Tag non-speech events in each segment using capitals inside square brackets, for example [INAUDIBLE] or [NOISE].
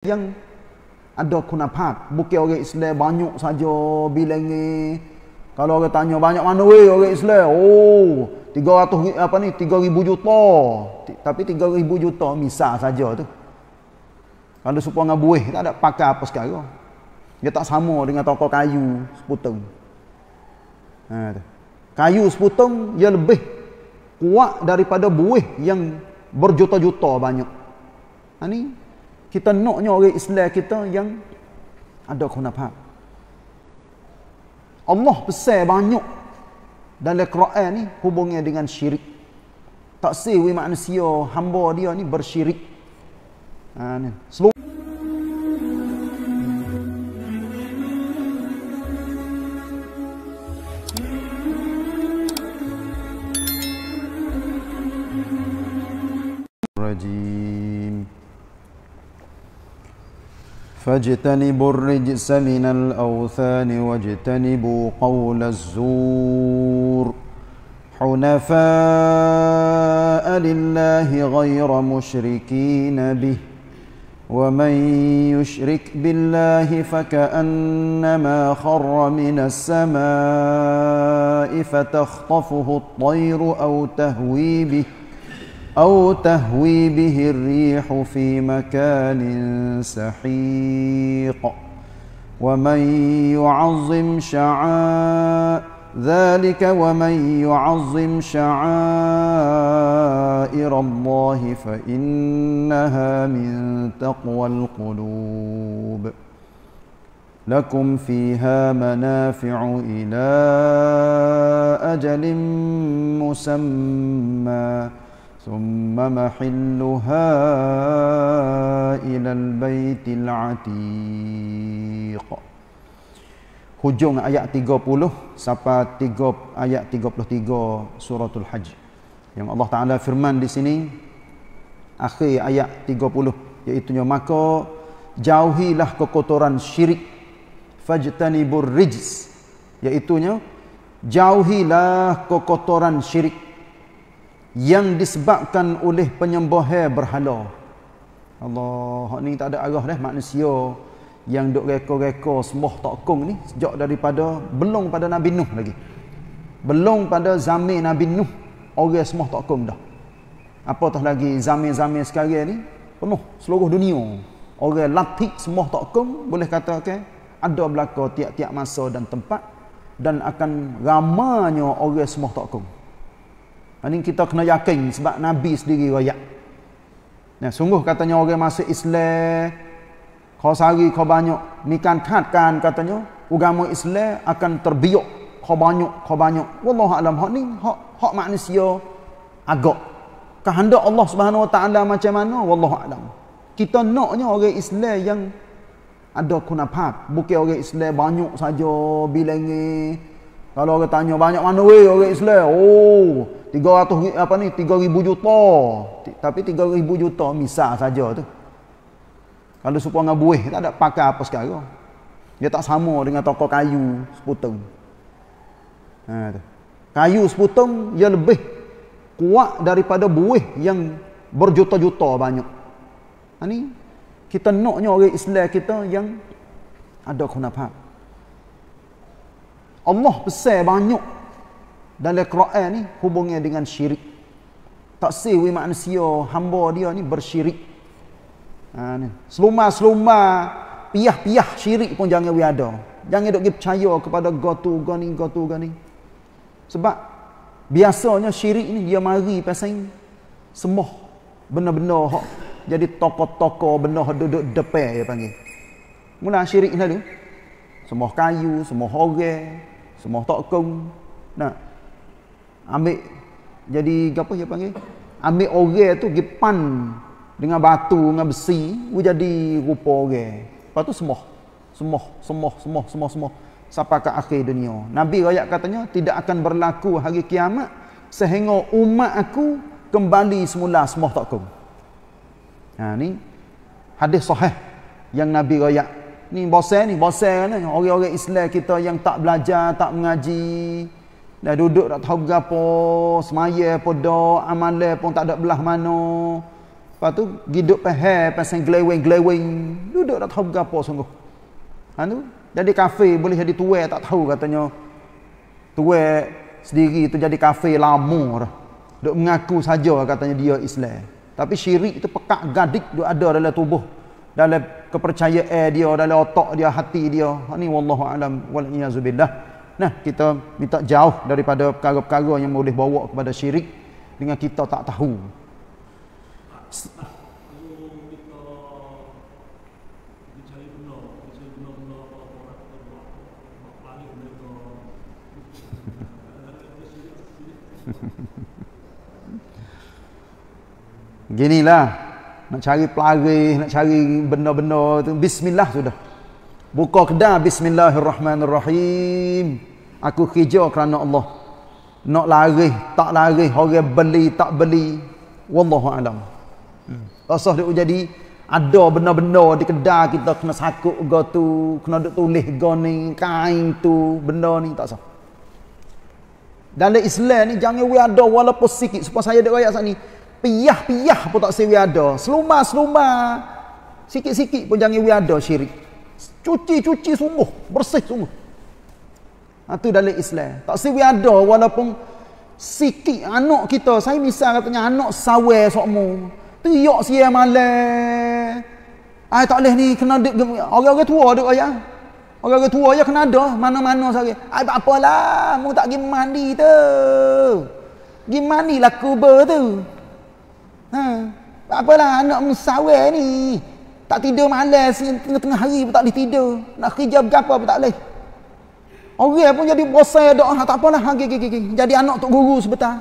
yang ada kunafat bukan orang Islam banyak saja bilangi kalau orang tanya banyak mana we orang Islam oh tiga 300 apa ni tiga ribu juta tapi tiga ribu juta misal saja tu kalau supaya dengan buih tak ada pakai apa sekali? dia tak sama dengan tokoh kayu seputung ha, kayu seputung dia lebih kuat daripada buih yang berjuta-juta banyak ha, kita naknya orang Islam kita yang ada kunafah. Allah besar banyak dalam Quran ni hubungnya dengan syirik. Tak sehwi manusia hamba dia ni bersyirik. Ha, ni. Seluruh. فاجتنبوا الرجس من الأوثان واجتنبوا قول الزور حنفاء لله غير مشركين به ومن يشرك بالله فكأنما خر من السماء فتخطفه الطير أو تهوي به ۖ أو تهوي به الريح في مكان سحيق ومن يعظم شعائر ذلك ومن يعظم شعائر الله فإنها من تقوى القلوب لكم فيها منافع إلى أجل مسمى ثم محلها إلى البيت العتيق Hujung ayat 30 sampai 3 ayat 33 suratul hajj yang Allah Taala firman di sini akhir ayat 30 iaitu maka jauhilah kekotoran syirik fajtanibur rijs iaitu jauhilah kekotoran syirik yang disebabkan oleh penyembahan berhala. Allah, ni tak ada arah dah manusia yang duk reka-reka sembah takung ni sejak daripada belum pada Nabi Nuh lagi. Belum pada zaman Nabi Nuh orang sembah takung dah. Apatah lagi zaman-zaman sekarang ni penuh seluruh dunia. Orang latih sembah takung boleh katakan ada belaka tiap-tiap masa dan tempat dan akan ramanya orang sembah takung. Ini kita kena yakin sebab Nabi sendiri royak. Nah, ya, sungguh katanya orang masuk Islam, kau sari kau banyak, ni kan tatkan katanya, agama Islam akan terbiok kau banyak, kau banyak. Wallahu alam hak ni, hak hak manusia agak. Kehendak Allah Subhanahu Wa Taala macam mana? Wallahu alam. Kita naknya orang Islam yang ada kunapak, bukan orang Islam banyak saja bilangnya. Kalau orang tanya banyak mana weh orang Islam? Oh, 300 apa ni? 3000 juta. Tapi 3000 juta misal saja tu. Kalau supaya dengan buih tak ada pakai apa sekarang. Dia tak sama dengan toko kayu seputung. Ha, tu. Kayu seputung dia lebih kuat daripada buih yang berjuta-juta banyak. Ha, ni kita noknya orang Islam kita yang ada kenapa? apa Allah besar banyak dalam Quran ni hubungnya dengan syirik. Tak sehwi manusia hamba dia ni bersyirik. Ha ni. Seluma-seluma piah-piah syirik pun jangan we ada. Jangan dok percaya kepada gotu gani gotu gani. Sebab biasanya syirik ni dia mari pasal semua benda benda hak jadi toko-toko benda benar duduk depan ya panggil. Mula syirik dulu. Semua kayu, semua orang, semua tak kong nak ambil jadi apa dia panggil ambil orang tu pergi pan dengan batu dengan besi dia jadi rupa orang lepas tu semua semua semua semua semua semua sampai ke akhir dunia nabi rakyat katanya tidak akan berlaku hari kiamat sehingga umat aku kembali semula semua tak kong ha ni hadis sahih yang nabi rakyat ni bosan ni bosan kan orang-orang Islam kita yang tak belajar tak mengaji dah duduk tak tahu berapa semaya apa dah amalan pun tak ada belah mana lepas tu hidup pehe pasang glewing glewing duduk tak tahu berapa sungguh ha tu jadi kafe boleh jadi tua tak tahu katanya tua sendiri tu jadi kafe lama dah duk mengaku saja katanya dia Islam tapi syirik itu pekak gadik duk ada dalam tubuh dalam kepercayaan dia dalam otak dia hati dia ini ha, wallahu alam wal iazubillah nah kita minta jauh daripada perkara-perkara yang boleh bawa kepada syirik dengan kita tak tahu [LAUGHS] [LAUGHS] Ginilah nak cari pelari, nak cari benda-benda tu bismillah sudah. Buka kedai bismillahirrahmanirrahim. Aku kerja kerana Allah. Nak lari, tak lari, orang beli, tak beli. Wallahu alam. Rasah hmm. dia jadi ada benda-benda di kedai kita kena sakuk go tu, kena duk tulis go ni, kain tu, benda ni tak sah. Dalam Islam ni jangan we ada walaupun sikit supaya saya dekat ayat sat ni piyah-piyah pun tak sewi ada seluma-seluma sikit-sikit pun jangan wi ada syirik cuci-cuci sungguh bersih sungguh ha, tu dalam Islam tak sewi ada walaupun sikit anak kita saya misal katanya anak sawe sokmu tiok siya malam ai tak boleh ni kena orang-orang tua dek ayah Orang-orang tua je kena ada mana-mana sahaja. Ay, tak apalah. Mu tak pergi mandi tu. Pergi mandi lah kubur tu. Ha. Apalah anak musawir ni. Tak tidur malas tengah-tengah hari pun tak boleh tidur. Nak kerja berapa pun tak boleh. Orang pun jadi bosan doa. Tak apalah. Ha, gigi, gigi. Jadi anak tok guru sebentar.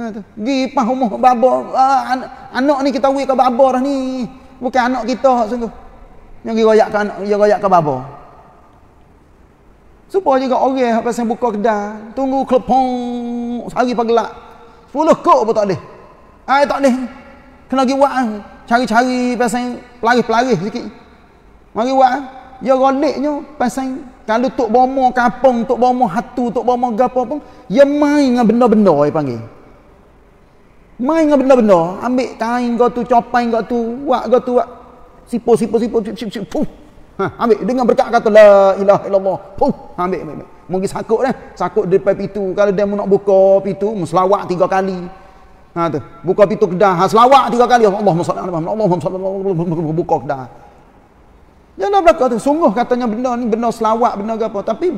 Ha, Gi pah rumah babo. Ah, an anak ni kita wik ke babo dah ni. Bukan anak kita sungguh. Yang pergi royak ke anak, yang royak ke babo. Supaya juga orang yang pasang buka kedai, tunggu kelepong, sehari pagelak. Sepuluh kok pun tak boleh. Ai tak boleh. Kena pergi buat. Cari-cari pasang pelaris-pelaris sikit. Mari buat. Ya goliknya pasang. Kalau tok bomo kapong, tok bomo hatu, tok bomo gapo pun. Ya main dengan benda-benda dia panggil. Main dengan benda-benda. Ambil kain kau tu, copain kau tu. Buat kau tu. Buat. Sipo, sipo, sipo. Sipo, sipo, sipo. Ha, ambil dengan berkat kata la ilaha illallah. Puh, ha, ambil, ambil, ambil. Mungkin sakut dah. Sakut depan pintu. Kalau dia nak buka pintu, selawat tiga kali. Ha tu. Buka pintu kedai, ha selawat tiga kali. Allahumma salli ala Muhammad. Allahumma salli ala Muhammad. Buka kedai. Jangan berlaku tu. Sungguh katanya benda ni benda selawat, benda ke apa. Tapi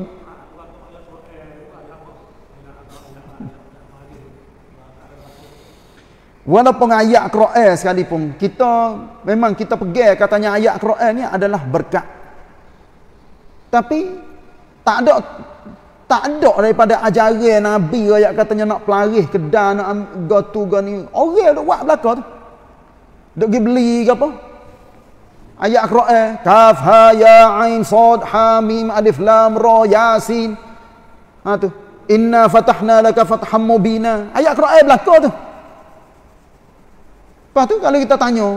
Walaupun ayat Quran sekalipun, kita memang kita pegang katanya ayat Quran ni adalah berkat. Tapi tak ada tak ada daripada ajaran Nabi ayat katanya nak pelarih kedai nak gotu gani. Orang duk buat belaka tu. Duk pergi beli ke apa? Ayat Quran eh? kaf ha ya ain sad ha mim alif lam ra yasin. Ha tu. Inna fatahna laka fatham mubina. Ayat Quran eh? belaka tu. Lepas tu kalau kita tanya,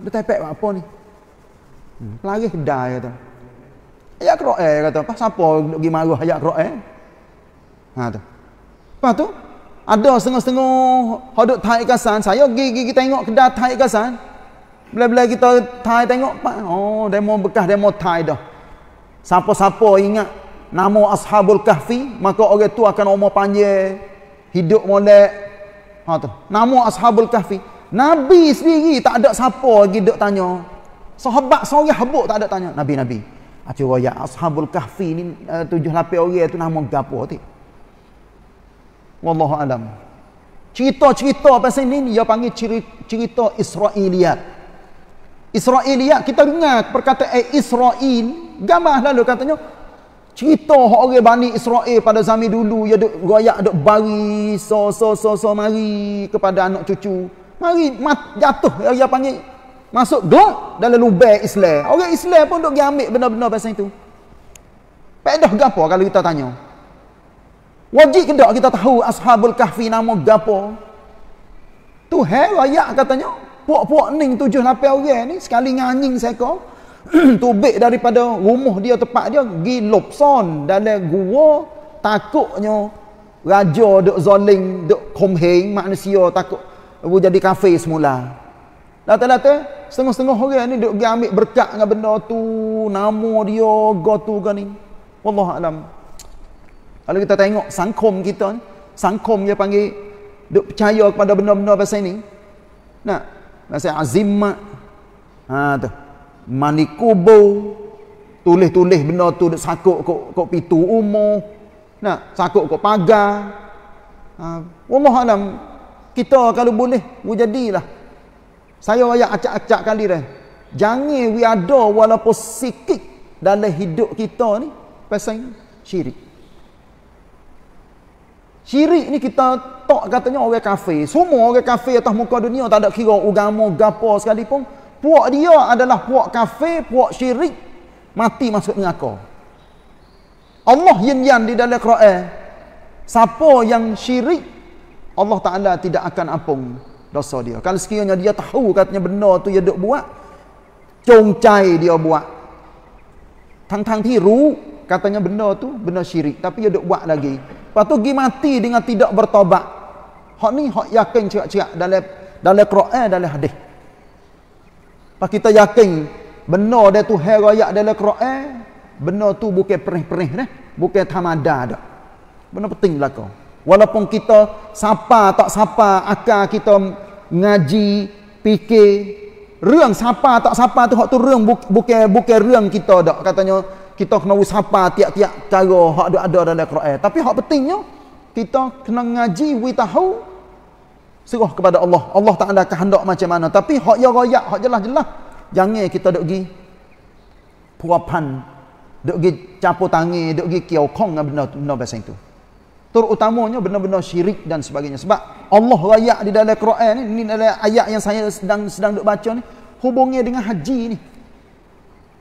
betapa apa ni? Pelarih kedai tu. Ayat kerok eh, kata. Apa? Siapa pergi marah ayat kerok eh? Ha, tu. Lepas tu, ada setengah-setengah hodok tahi kasan. Saya pergi, pergi tengok kedai tahi kasan. Bila-bila kita tahi tengok, pak. oh, demo bekas demo tahi dah. Siapa-siapa ingat nama Ashabul Kahfi, maka orang tu akan umur panjang, hidup molek. Ha, tu. Nama Ashabul Kahfi. Nabi sendiri tak ada siapa lagi duk tanya. Sahabat seorang habuk tak ada tanya. Nabi-Nabi. Aci royak Ashabul Kahfi ni uh, tujuh lapis orang tu nama gapo tu. Wallahu alam. Cerita-cerita pasal ini dia panggil cerita Israiliyat. Israiliyat kita dengar perkataan eh, Israel gamah lalu katanya cerita hak orang Bani Israel pada zaman dulu dia duk royak duk bari so so so so mari kepada anak cucu. Mari mat, jatuh dia panggil Masuk duk dalam lubang Islam. Orang Islam pun duk pergi ambil benda-benda pasal itu. Pedah gapo kalau kita tanya? Wajib kedak kita tahu Ashabul Kahfi nama gapo? Tu hai raya katanya. Puak-puak ning tujuh lapis orang ni. Sekali nganying seko. [CLEARS THROAT] Tubik daripada rumah dia tempat dia. Gi lopson dalam gua. Takutnya raja duk zoling dok komheng manusia takut. Bu jadi kafe semula. Lah tak lata, setengah-setengah orang ni duk pergi ambil berkat dengan benda tu, nama dia, go tu ke ni. Wallah alam. Kalau kita tengok sangkom kita ni, sangkom dia panggil duk percaya kepada benda-benda pasal ni. Nah, pasal azimat. Ha tu. Mani kubur. Tulis-tulis benda tu duk sakuk kok kok pintu umur. Nah, sakuk kok pagar. Ha, wallah alam. Kita kalau boleh, jadilah saya ayat acak-acak kali dah. Jangan we ada walaupun sikit dalam hidup kita ni pasal syirik. Syirik ni kita tak katanya orang kafir. Semua orang kafir atas muka dunia tak ada kira agama gapo pun. puak dia adalah puak kafir, puak syirik mati masuk neraka. Allah yin yang di dalam Quran, siapa yang syirik Allah Taala tidak akan ampun dosa dia. Kalau sekiranya dia tahu katanya benda tu dia duk buat, congcai dia buat. Tang-tang dia tiru katanya benda tu benda syirik, tapi dia duk buat lagi. Lepas tu gi mati dengan tidak bertobat. Hak ni hak yakin cerak-cerak dalam dalam Quran dalam hadis. Pak kita yakin benda dia tu hal raya dalam Quran, benda tu bukan perih-perih dah, bukan tamada dah. Benda penting belaka. Lah Walaupun kita sapa tak sapa akal kita ngaji, fikir ruang sapa tak sapa tu hak tu rang bukan bukan ruang kita dak katanya kita kena sapa tiap-tiap cara hak ada ada dalam Quran tapi hak pentingnya kita kena ngaji we tahu serah kepada Allah Allah Taala kehendak macam mana tapi hak ya royak hak jelas-jelas jangan kita dak gi puapan dak gi campur tangan dak gi kiau kong dengan benda-benda macam itu terutamanya benda-benda syirik dan sebagainya sebab Allah raya di dalam Quran ni ni dalam ayat yang saya sedang sedang duk baca ni hubungnya dengan haji ni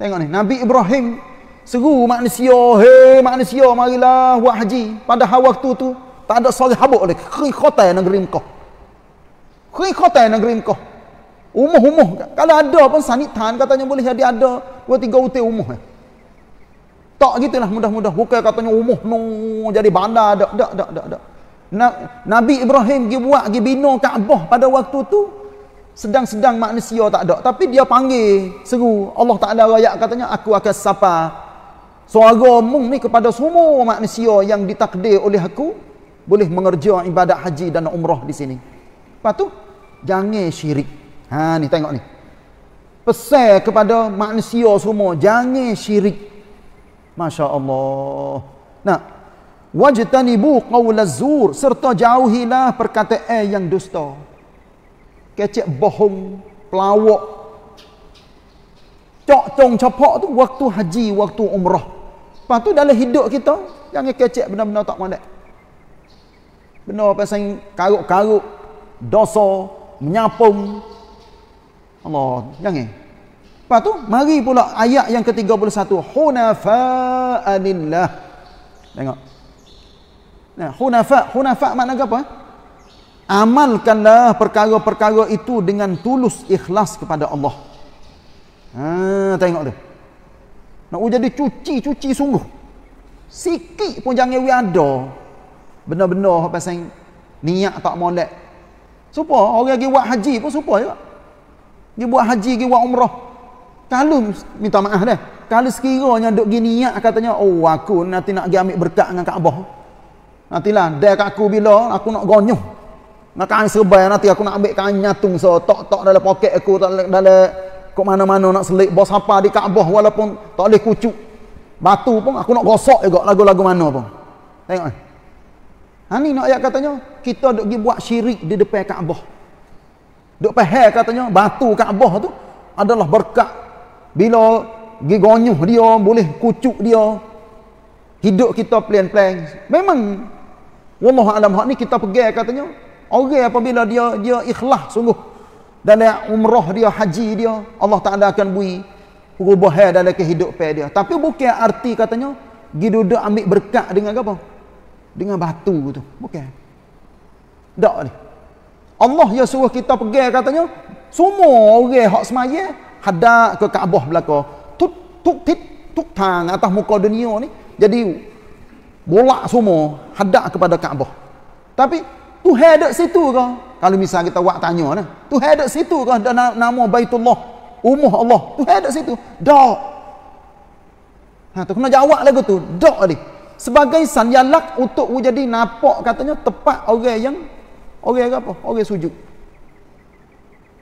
tengok ni Nabi Ibrahim seru manusia hei manusia marilah buat haji pada waktu tu tak ada seorang habuk lagi khri khotai negeri Mekah khri khotai negeri Mekah umuh-umuh kalau ada pun sanitan katanya boleh jadi ada dua tiga utih umuh eh. Tak gitulah mudah-mudah. Bukan katanya umuh oh, penuh jadi bandar. Tak, tak, tak, tak. tak. Na, Nabi Ibrahim pergi buat, pergi bina Kaabah pada waktu tu. Sedang-sedang manusia tak ada. Tapi dia panggil, seru. Allah Ta'ala rakyat katanya, aku akan sapa suara mung ni kepada semua manusia yang ditakdir oleh aku. Boleh mengerja ibadat haji dan umrah di sini. Lepas tu, jangan syirik. Ha ni tengok ni. Pesan kepada manusia semua, jangan syirik. Masya Allah. Nah, wajtanibu qawla zur serta jauhilah perkataan yang dusta. kecik bohong, pelawak. Cok cong capok tu waktu haji, waktu umrah. Lepas tu dalam hidup kita, jangan kecik benar-benar tak mandat. benar apa yang karuk-karuk, dosa, menyapung. Allah, jangan. Lepas tu, mari pula ayat yang ke-31. Hunafa' anillah. Tengok. Nah, hunafa' hunafa maknanya apa? Amalkanlah perkara-perkara itu dengan tulus ikhlas kepada Allah. Ha, tengok tu. Nak jadi cuci-cuci sungguh. Sikit pun jangan we ada. Benar-benar pasal niat tak molek. Supaya orang pergi buat haji pun supaya juga. Dia buat haji, pergi buat umrah. Kalau minta maaf dah. Kalau sekiranya duk gini niat katanya oh aku nanti nak pergi ambil berkat dengan Kaabah. Nantilah dah kat aku bila aku nak gonyoh. Nak kain serban nanti aku nak ambil kain nyatung so tok tok dalam poket aku dalam dalam kok mana-mana nak selit bos apa di Kaabah walaupun tak boleh kucuk. Batu pun aku nak gosok juga lagu-lagu mana pun. Tengok. Ha ni nak ayat katanya kita duk gi buat syirik di depan Kaabah. Duk pahal katanya batu Kaabah tu adalah berkat bila gigonyuh dia boleh kucuk dia hidup kita plan-plan memang Allah alam hak ni kita pergi katanya orang apabila dia dia ikhlas sungguh dalam umrah dia haji dia Allah Taala akan bui perubahan dalam kehidupan dia tapi bukan arti katanya gi duduk ambil berkat dengan apa dengan batu tu bukan tak ni Allah yang suruh kita pergi katanya semua orang hak semaya hada ke Kaabah belaka tu tu tit tu tang atas muka dunia ni jadi bolak semua hada kepada Kaabah tapi tu hadak situ ke kalau misal kita buat tanya nah tu hadak situ ke dan nama Baitullah umuh Allah tu hadak situ dak ha tu kena jawab lagu tu dak ni sebagai sanyalak untuk jadi napak katanya tepat orang yang orang apa orang sujud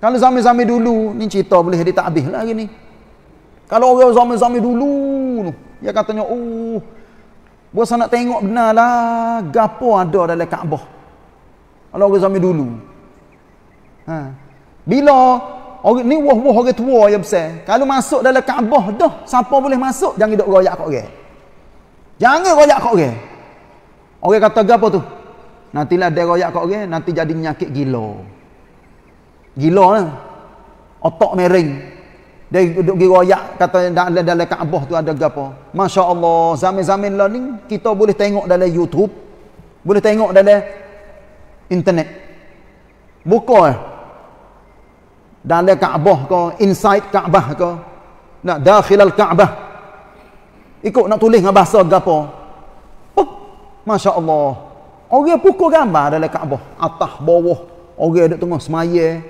kalau zaman-zaman dulu, ni cerita boleh jadi tak habis lah ni. Kalau orang zaman-zaman dulu, dia katanya, oh, buat saya tengok benar lah, gapo ada dalam Kaabah. Kalau orang zaman dulu. Ha. Bila, orang, ni wah-wah orang tua yang besar. Kalau masuk dalam Kaabah dah, siapa boleh masuk, jangan duduk royak kat orang. Jangan royak kat orang. Orang kata, gapo tu? nanti lah dia royak kat orang, nanti jadi nyakit gila gila lah otak mereng dia duduk pergi royak kata dalam, dalam Kaabah tu ada gapo. Masya Allah zaman-zaman lah ni kita boleh tengok dalam Youtube boleh tengok dalam internet buka eh dalam Kaabah ke inside Kaabah ke nak dakhil al-Kaabah ikut nak tulis dengan bahasa gapo. oh, Masya Allah orang pukul gambar dalam Kaabah atas bawah orang ada tengah semaya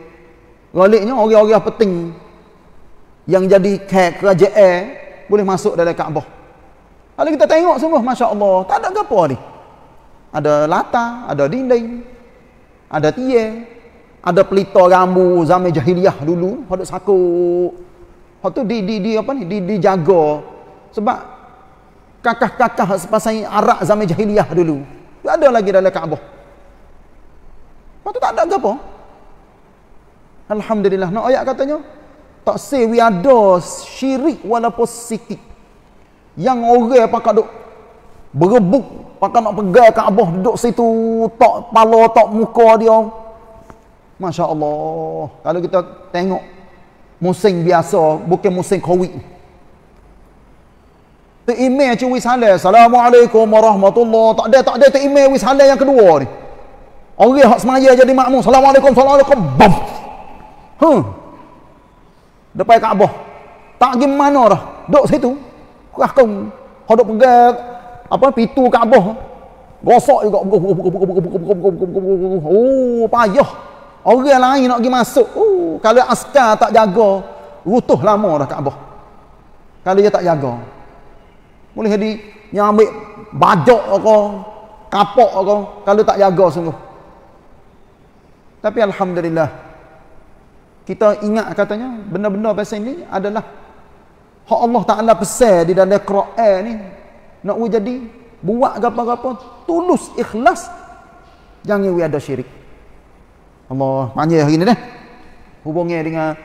Galiknya orang-orang penting yang jadi kerajaan boleh masuk dalam Kaabah. Kalau kita tengok sungguh masya-Allah, tak ada apa ni. Ada lata, ada dinding, ada tiang, ada pelita rambu zaman jahiliah dulu, ada saku, Hak tu di di di apa ni? Di dijaga sebab kakah-kakah sepasang Arab zaman jahiliah dulu. Tak ada lagi dalam Kaabah. tu tak ada apa? -apa. Alhamdulillah. Nak ayat katanya? Tak say we ada syirik walaupun sikit. Yang orang pakai duk berebuk, pakai nak pegang ke Abah duduk situ, tak pala, tak muka dia. Masya Allah. Kalau kita tengok musim biasa, bukan musim COVID. Tu email cik wis Assalamualaikum warahmatullahi Tak ada, tak ada tu email wis yang kedua ni. Orang hak semaya jadi makmum. Assalamualaikum, Assalamualaikum. Bam! Huh. Depan Kaabah. Tak pergi mana dah. Duduk situ. Kakum. Hodok pegang. Apa? pintu Kaabah. Gosok juga. Oh, payah. Orang lain nak pergi masuk. Oh, kalau askar tak jaga. Rutuh lama dah Kaabah. Kalau dia tak jaga. Boleh jadi. Yang ambil bajak apa. Kapok apa. Kalau tak jaga sungguh. Tapi Alhamdulillah kita ingat katanya benda-benda pasal ini adalah hak Allah Taala pesan di dalam Quran ni nak we jadi buat gapo-gapo tulus ikhlas jangan we ada syirik. Allah manja hari ni deh. Hubungnya dengan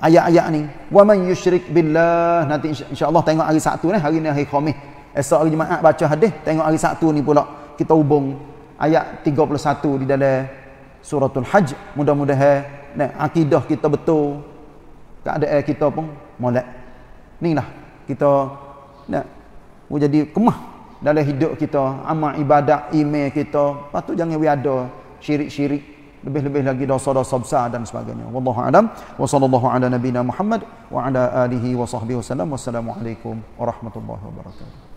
ayat-ayat ni. Wa man yushrik billah nanti insya-Allah tengok hari Sabtu ni hari ni hari Khamis. Esok hari Jumaat baca hadis tengok hari Sabtu ni pula kita hubung ayat 31 di dalam suratul Hajj. Mudah-mudahan dan akidah kita betul keadaan kita pun molek inilah kita nak jadi kemah dalam hidup kita amal ibadat iman kita patut jangan we ada syirik-syirik lebih-lebih lagi dosa-dosa besar dan sebagainya wallahu alam wa sallallahu ala nabina muhammad wa ala alihi wa sahbihi wasallam wassalamu alaikum warahmatullahi wabarakatuh